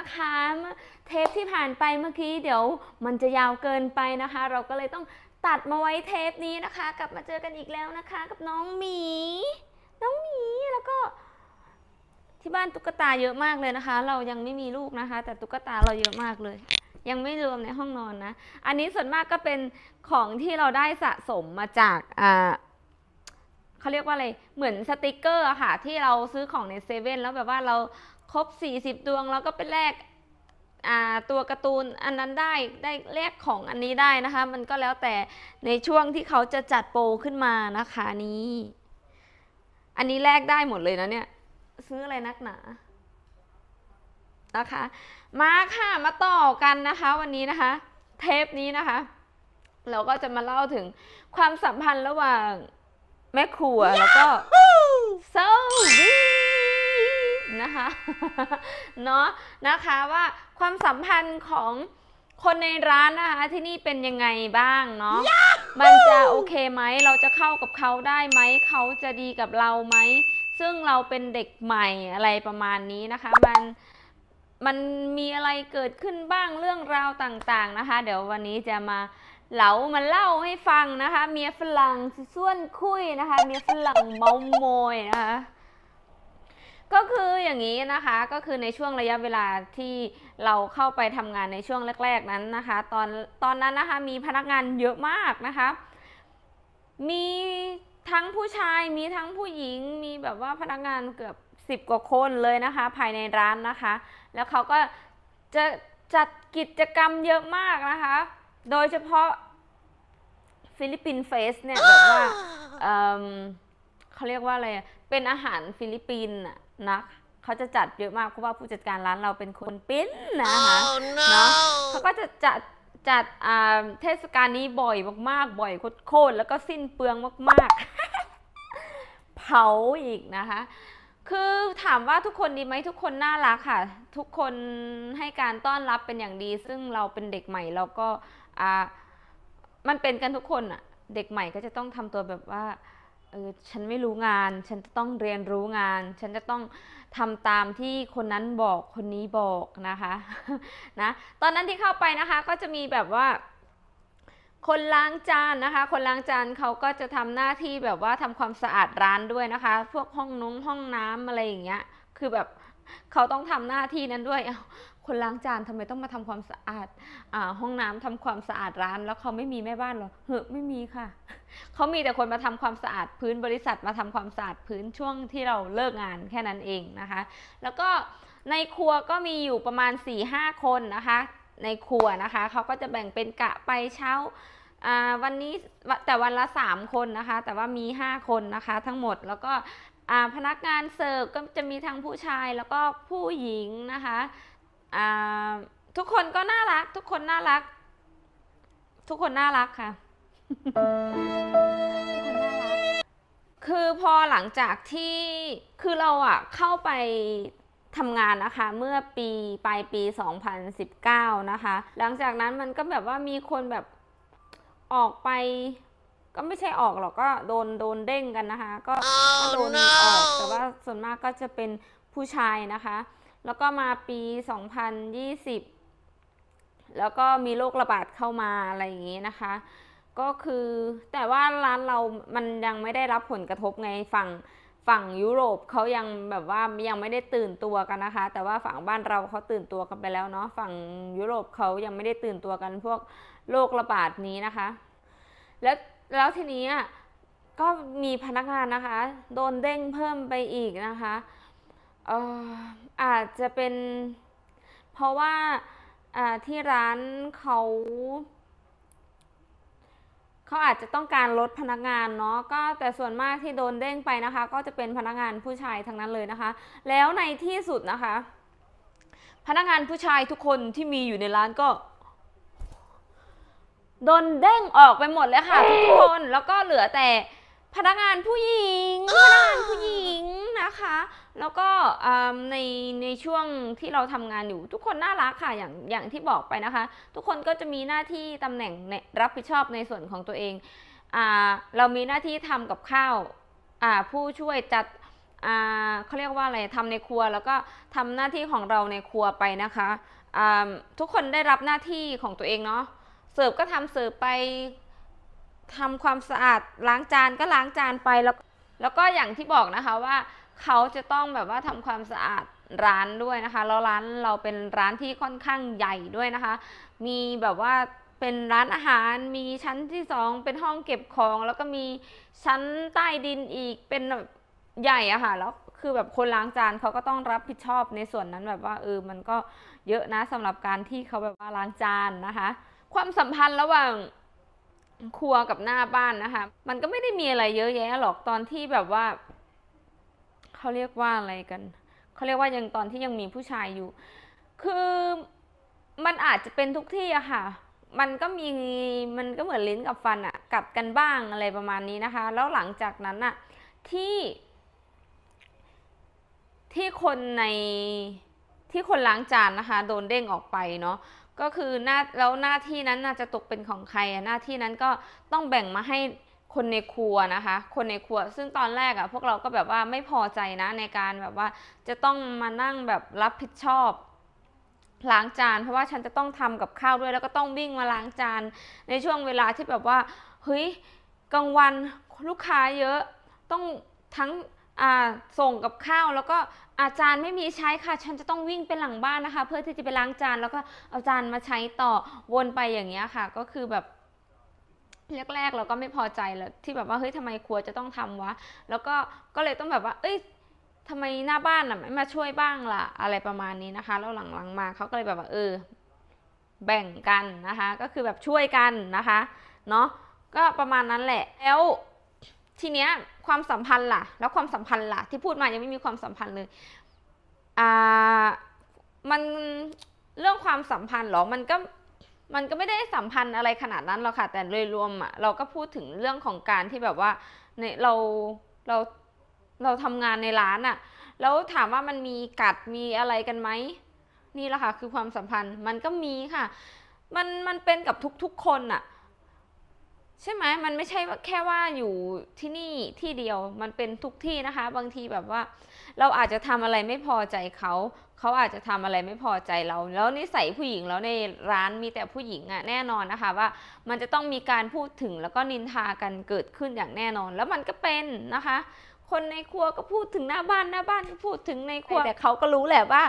นะคะเทปที่ผ่านไปเมื่อกี้เดี๋ยวมันจะยาวเกินไปนะคะ เราก็เลยต้องตัดมาไว้เทปนี้นะคะ กลับมาเจอกันอีกแล้วนะคะ กับน้องหมีน้องหมีแล้วก็ ที่บ้านตุ๊กตาเยอะมากเลยนะคะ เรายังไม่มีลูกนะคะ แต่ตุ๊กตาเราเยอะมากเลย ยังไม่รวมในห้องนอนนะอันนี้ส่วนมากก็เป็นของที่เราได้สะสมมาจากอ่าเขาเรียกว่าอะไร เหมือนสติกเกอร์ค่ะที่เราซื้อของในเซเว่นแล้วแบบว่าเราครบ 40ดวงแล้วก็ไปแลกตัวการ์ตูนอันนั้นได้ได้แลกของอันนี้ได้นะคะ มันก็แล้วแต่ในช่วงที่เขาจะจัดโปรขึ้นมานะคะนี้ อันนี้แลกได้หมดเลยนะเนี่ยซื้ออะไรนักหนานะคะมาค่ะมาต่อกันนะคะ วันนี้นะคะเทปนี้นะคะ เราก็จะมาเล่าถึงความสัมพันธ์ระหว่างแม่ครัวแล้วก็โซวีนะคะเนาะนะคะว่าความสัมพันธ์ของคนในร้านนะคะ ที่นี่เป็นยังไงบ้างเนาะมันจะโอเคไหม เราจะเข้ากับเขาได้ไหม เขาจะดีกับเราไหม ซึ่งเราเป็นเด็กใหม่อะไรประมาณนี้นะคะ มันมันมีอะไรเกิดขึ้นบ้างเรื่องราวต่างๆนะคะ เดี๋ยววันนี้จะมาเหลามาเล่าให้ฟังนะคะเมียฝรั่งส่วนคุยนะคะเมียฝรั่งเมาโมยนะคะก็คืออย่างนี้นะคะก็คือในช่วงระยะเวลาที่เราเข้าไปทำงานในช่วงแรก ๆนั้นนะคะตอนตอนนั้นนะคะมีพนักงานเยอะมากนะคะ มีทั้งผู้ชายมีทั้งผู้หญิงมีแบบว่าพนักงานเกือบสิบกว่าคนเลยนะคะภายในร้านนะคะ แล้วเขาก็จะจัดกิจกรรมเยอะมากนะคะโดยเฉพาะฟิลิปปินเฟสเนี่ยแบบว่าเเขาเรียกว่าอะไร เป็นอาหารฟิลิปปินนะเขาจะจัดเยอะมากเพราะว่าผู้จัดการร้านเราเป็นคนปิ้นนะคะเนาะเขาก็จะจัดจัดเทศกาลนี้บ่อยมากๆ บ่อยโคตรแล้วก็สิ้นเปลืองมากๆ เผาอีกนะคะคือถามว่าทุกคนดีไหมทุกคนน่ารักค่ะ ทุกคนให้การต้อนรับเป็นอย่างดี ซึ่งเราเป็นเด็กใหม่เราก็อ่ามันเป็นกันทุกคนอะเด็กใหม่ก็จะต้องทำตัวแบบว่าเออฉันไม่รู้งาน ฉันจะต้องเรียนรู้งาน ฉันจะต้องทำตามที่คนนั้นบอกคนนี้บอกนะคะนะตอนนั้นที่เข้าไปนะคะก็จะมีแบบว่า คนล้างจานนะคะคนล้างจานเขาก็จะทำหน้าที่แบบว่าทำความสะอาดร้านด้วยนะคะพวกห้องนงห้องน้ำอะไรอย่างเงี้ยคือแบบเขาต้องทำหน้าที่นั้นด้วยคนล้างจานทำไมต้องมาทำความสะอาดอาห้องน้ำทำความสะอาดร้าน แล้วเขาไม่มีแม่บ้านหรอเฮ้ไม่มีค่ะ เขามีแต่คนมาทำความสะอาดพื้นบริษัทมาทำความสะอาดพื้นช่วงที่เราเลิกงานแค่นั้นเองนะคะ แล้วก็ในครัวก็มีอยู่ประมาณ4ี่ห้าคนนะคะ ในครัวนะคะ เขาก็จะแบ่งเป็นกะไปเช้าวันนี้แต่วันละ 3 คนนะคะ แต่ว่ามี 5 คนนะคะทั้งหมด แล้วก็พนักงานเสิร์ฟก็จะมีทั้งผู้ชายแล้วก็ผู้หญิงนะคะ ทุกคนก็น่ารักทุกคนน่ารัก ทุกคนน่ารักค่ะ คือพอหลังจากที่ คือเราอะเข้าไปทำงานนะคะ เมื่อปีปลายปี 2019 นะคะ หลังจากนั้นมันก็แบบว่ามีคนแบบออกไปก็ไม่ใช่ออกหรอกก็โดนโดนเด้งกันนะคะก็ก็โดนออกแต่ว่าส่วนมากก็จะเป็นผู้ชายนะคะ แล้วก็มาปี 2020 แล้วก็มีโรคระบาดเข้ามาอะไรอย่างนี้นะคะ ก็คือแต่ว่าร้านเรามันยังไม่ได้รับผลกระทบไงฝั่งฝั่งยุโรปเขายังแบบว่ายังไม่ได้ตื่นตัวกันนะคะ แต่ว่าฝั่งบ้านเราเขาตื่นตัวกันไปแล้วเนาะฝั่งยุโรปเขายังไม่ได้ตื่นตัวกันพวกโรคระบาดนี้นะคะแล้วแล้วทีนี้ก็มีพนักงานนะคะโดนเด้งเพิ่มไปอีกนะคะอออาจจะเป็นเพราะว่าที่ร้านเขาเขาอาจจะต้องการลดพนักงานเนาะก็แต่ส่วนมากที่โดนเด้งไปนะคะก็จะเป็นพนักงานผู้ชายทั้งนั้นเลยนะคะแล้วในที่สุดนะคะพนักงานผู้ชายทุกคนที่มีอยู่ในร้านก็โดนเด้งออกไปหมดเลยค่ะ ทุกคนแล้วก็เหลือแต่พนักงานผู้หญิงพนักงานผู้หญิงนะคะ แล้วก็ในในช่วงที่เราทำงานอยู่ ทุกคนน่ารักค่ะอย่างอย่างที่บอกไปนะคะ ทุกคนก็จะมีหน้าที่ตำแหน่งรับผิดชอบในส่วนของตัวเองอเรา มีหน้าที่ทำกับข้าวผู้ช่วยจัดเขาเรียกว่าอะไรทำในครัวแล้วก็ทำหน้าที่ของเราในครัวไปนะคะทุกคนได้รับหน้าที่ของตัวเองเนาะเสิร์ฟก็ทำเสิร์ฟไปทำความสะอาดล้างจานก็ล้างจานไปแล้ว แล้วก็อย่างที่บอกนะคะว่า เขาจะต้องแบบว่าทำความสะอาดร้านด้วยนะคะแล้วร้านเราเป็นร้านที่ค่อนข้างใหญ่ด้วยนะคะ มีแบบว่าเป็นร้านอาหาร มีชั้นที่สองเป็นห้องเก็บของ แล้วก็มีชั้นใต้ดินอีก เป็นแบบใหญ่อะค่ะ แล้วคือแบบคนล้างจานเขาก็ต้องรับผิดชอบในส่วนนั้นแบบว่าเออมันก็เยอะนะสำหรับการที่เขาแบบว่าล้างจานนะคะความสัมพันธ์ระหว่างครัวกับหน้าบ้านนะคะมันก็ไม่ได้มีอะไรเยอะแยะหรอกตอนที่แบบว่าเขาเรียกว่าอะไรกันเขาเรียกว่ายังตอนที่ยังมีผู้ชายอยู่ คือมันอาจจะเป็นทุกที่อะค่ะมันก็มีมันก็เหมือนลิ้นกับฟันอะกัดกันบ้างอะไรประมาณนี้นะคะ แล้วหลังจากนั้นอะที่ ที่คนในที่คนล้างจานนะคะ โดนเด้งออกไปเนาะก็คือหน้าแล้วหน้าที่นั้นน่าจะตกเป็นของใครหน้าที่นั้นก็ต้องแบ่งมาให้คนในครัวนะคะ คนในครัว ซึ่งตอนแรกอะ่ะพวกเรา ก็แบบว่าไม่พอใจนะในการแบบว่าจะต้องมานั่งแบบรับผิดชอบล้างจาน เพราะว่าฉันจะต้องทำกับข้าวด้วย แล้วก็ต้องวิ่งมาล้างจานในช่วงเวลาที่แบบว่าเฮ้ยกลางวันลูกค้าเยอะ ต้องทั้งส่งกับข้าวแล้วก็อาจารย์ไม่มีใช้ค่ะ ฉันจะต้องวิ่งไปหลังบ้านนะคะเพื่อที่จะไปล้างจานแล้วก็เอาจานมาใช้ต่อวนไปอย่างเงี้ยค่ะก็คือแบบแรกๆเราก็ไม่พอใจแล้ว ที่แบบว่าเฮ้ยทำไมครัวจะต้องทำวะแล้วก็ก็เลยต้องแบบว่าเอ้ยทำไมหน้าบ้านอ่ะไม่มาช่วยบ้างล่ะอะไรประมาณนี้นะคะแล้วหลังๆมาเขาก็เลยแบบว่าเออแบ่งกันนะคะก็คือแบบช่วยกันนะคะเนาะก็ประมาณนั้นแหละแล้วทีเนี้ยความสัมพันธ์ล่ะแล้วความสัมพันธ์ล่ะที่พูดมายังไม่มีความสัมพันธ์เลยอ่ามัน เรื่องความสัมพันธ์หรอมันก็มันก็ไม่ได้สัมพันธ์อะไรขนาดนั้นหรอกค่ะแต่โดยรวมอ่ะเราก็พูดถึงเรื่องของการที่แบบว่าเนี่ยเราเราเราทำงานในร้านอ่ะแล้วถามว่ามันมีกัดมีอะไรกันไหมนี่แหละค่ะคือความสัมพันธ์มันก็มีค่ะ มันมันเป็นกับทุกๆคนอ่ะใช่ไหมมันไม่ใช่แค่ว่าอยู่ที่นี่ที่เดียว มันเป็นทุกที่นะคะ บางทีแบบว่า เราอาจจะทำอะไรไม่พอใจเขา เขาอาจจะทำอะไรไม่พอใจเรา แล้วนิสัยผู้หญิงแล้วในร้านมีแต่ผู้หญิงอะแน่นอนนะคะ ว่า มันจะต้องมีการพูดถึงแล้วก็นินทากันเกิดขึ้นอย่างแน่นอน แล้วมันก็เป็นนะคะ คนในครัวก็พูดถึงหน้าบ้านหน้าบ้านก็พูดถึงในครัว แต่เขาก็รู้แหละว่า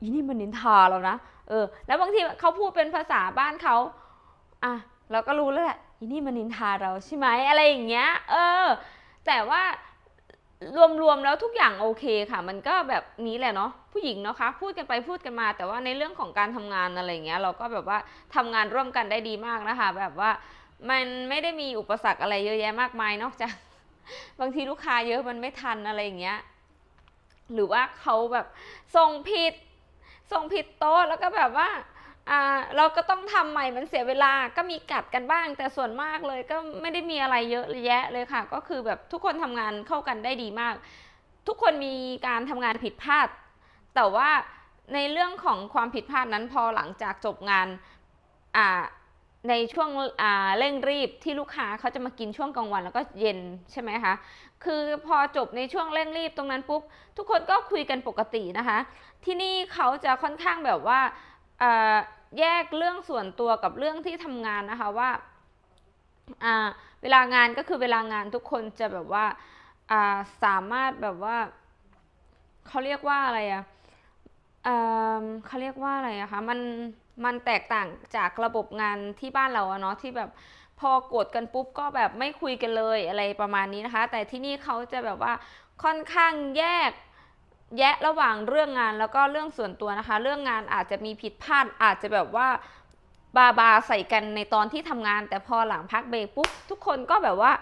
อีนี่มันนินทาเรานะ เออ แล้วบางทีเขาพูดเป็นภาษาบ้านเขา อ่ะเราก็รู้แล้วแหละอีนี่มันนินทาเราใช่ไหมอะไรอย่างเงี้ย เออ แต่ว่ารวมๆแล้วทุกอย่างโอเคค่ะ มันก็แบบนี้แหละเนาะผู้หญิงเนาะคะ พูดกันไปพูดกันมา แต่ว่าในเรื่องของการทำงานอะไรเงี้ย เราก็แบบว่าทำงานร่วมกันได้ดีมากนะคะแบบว่ามันไม่ได้มีอุปสรรคอะไรเยอะแยะมากมายนอกจาก บางทีลูกค้าเยอะมันไม่ทันอะไรอย่างเงี้ยหรือว่าเขาแบบส่งผิดส่งผิดโต๊ะแล้วก็แบบว่าเราก็ต้องทำใหม่ มันเสียเวลา ก็มีกัดกันบ้าง แต่ส่วนมากเลย ก็ไม่ได้มีอะไรเยอะแยะเลยค่ะ ก็คือแบบทุกคนทำงานเข้ากันได้ดีมาก ทุกคนมีการทำงานผิดพลาด แต่ว่าในเรื่องของความผิดพลาดนั้นพอหลังจากจบงานในช่วงเร่งรีบที่ลูกค้าเขาจะมากินช่วงกลางวันแล้วก็เย็นใช่ไหมคะ คือพอจบในช่วงเร่งรีบตรงนั้นปุ๊บ ทุกคนก็คุยกันปกตินะคะ ที่นี่เขาจะค่อนข้างแบบว่าแยกเรื่องส่วนตัวกับเรื่องที่ทำงาน นะคะว่าเวลางานก็คือเวลางานทุกคนจะแบบว่าสามารถแบบว่าเขาเรียกว่าอะไรอะเขาเรียกว่าอะไรอะคะมันมันแตกต่างจากระบบงานที่บ้านเราเนาะที่แบบพอกดกันปุ๊บก็แบบไม่คุยกันเลยอะไรประมาณนี้นะคะแต่ที่นี่เขาจะแบบว่าค่อนข้างแยกแยะระหว่างเรื่องงานแล้วก็เรื่องส่วนตัวนะคะเรื่องงานอาจจะมีผิดพลาดอาจจะแบบว่าบาบาใส่กันในตอนที่ทำงานแต่พอหลังพักเบรกปุ๊บทุกคนก็แบบว่า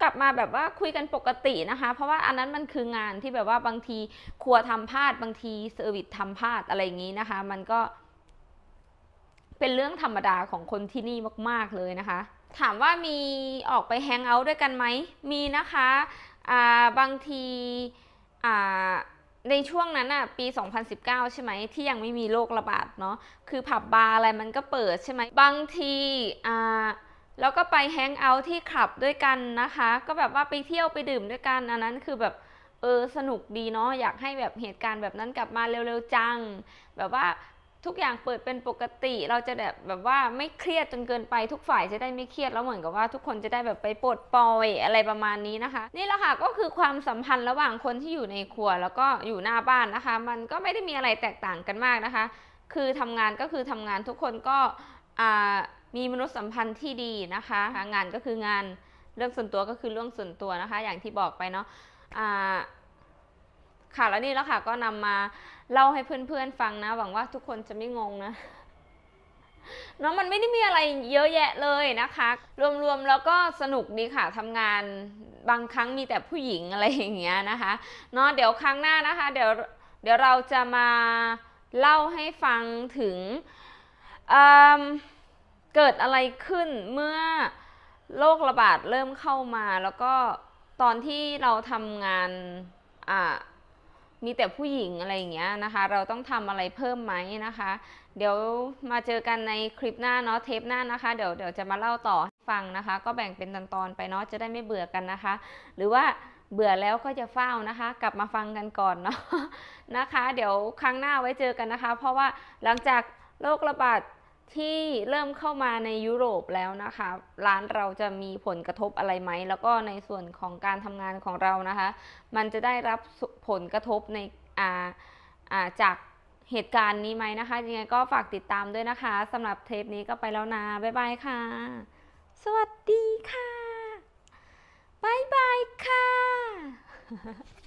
กลับมาแบบว่าคุยกันปกตินะคะ เพราะว่าอันนั้นมันคืองานที่แบบว่าบางทีครัวทำพลาดบางทีเซอร์วิสทาพลาดอะไรอย่างนี้นะคะมันก็ เป็นเรื่องธรรมดาของคนที่นี่มาก ๆเลยนะคะ ถามว่ามีออกไปแฮงเอาท์ด้วยกันไหมมีนะคะบางทีในช่วงนั้นอ่ะปี 2019 ใช่ไหมที่ยังไม่มีโรคระบาดเนาะคือผับบาร์อะไรมันก็เปิดใช่ไหมบางทีอ่าแล้วก็ไปแฮงเอาท์ที่คลับด้วยกันนะคะ ก็แบบว่าไปเที่ยวไปดื่มด้วยกันอันนั้นคือแบบ เออสนุกดีเนาะอยากให้แบบเหตุการณ์แบบนั้นกลับมาเร็วๆ จังแบบว่าทุกอย่างเปิดเป็นปกติ เราจะแบบแบบว่าไม่เครียดจนเกินไปทุกฝ่ายจะได้ไม่เครียดแล้วเหมือนกับว่าทุกคนจะได้แบบไปปลดปล่อยอะไรประมาณนี้นะคะ นี่แหละค่ะก็คือความสัมพันธ์ระหว่างคนที่อยู่ในครัวแล้วก็อยู่หน้าบ้านนะคะมันก็ไม่ได้มีอะไรแตกต่างกันมากนะคะ คือทำงานก็คือทำงานทุกคนก็มีมนุษยสัมพันธ์ที่ดีนะคะ งานก็คืองานเรื่องส่วนตัวก็คือเรื่องส่วนตัวนะคะ อย่างที่บอกไปเนาะค่ะแล้วนี่แล้วค่ะก็นำมาเล่าให้เพื่อนๆฟังนะ หวังว่าทุกคนจะไม่งงนะเนาะมันไม่ได้มีอะไรเยอะแยะเลยนะคะรวมๆแล้วก็สนุกดีค่ะทำงานบางครั้งมีแต่ผู้หญิงอะไรอย่างเงี้ยนะคะเนาะเดี๋ยวครั้งหน้านะคะเดี๋ยวเดี๋ยวเราจะมาเล่าให้ฟังถึงเเกิดอะไรขึ้นเมื่อโรคระบาดเริ่มเข้ามา แล้วก็ตอนที่เราทำงานอ่ามีแต่ผู้หญิงอะไรอย่างเงี้ยนะคะ เราต้องทำอะไรเพิ่มไหมนะคะ เดี๋ยวมาเจอกันในคลิปหน้าเนาะเทปหน้านะคะ เดี๋ยวเดี๋ยวจะมาเล่าต่อฟังนะคะ ก็แบ่งเป็นตอนๆไปเนาะจะได้ไม่เบื่อกันนะคะ หรือว่าเบื่อแล้วก็จะเฝ้านะคะ กลับมาฟังกันก่อนเนาะนะคะ เดี๋ยวครั้งหน้าไว้เจอกันนะคะ เพราะว่าหลังจากโรคระบาดที่เริ่มเข้ามาในยุโรปแล้วนะคะ ร้านเราจะมีผลกระทบอะไรไหม แล้วก็ในส่วนของการทำงานของเรานะคะ มันจะได้รับผลกระทบ ในาาจากเหตุการณ์นี้ไหมนะคะยังไง ก็ฝากติดตามด้วยนะคะสำหรับเทปนี้ก็ไปแล้ว นะบ๊ายบายค่ะ สวัสดีค่ะบ๊ายบายค่ะ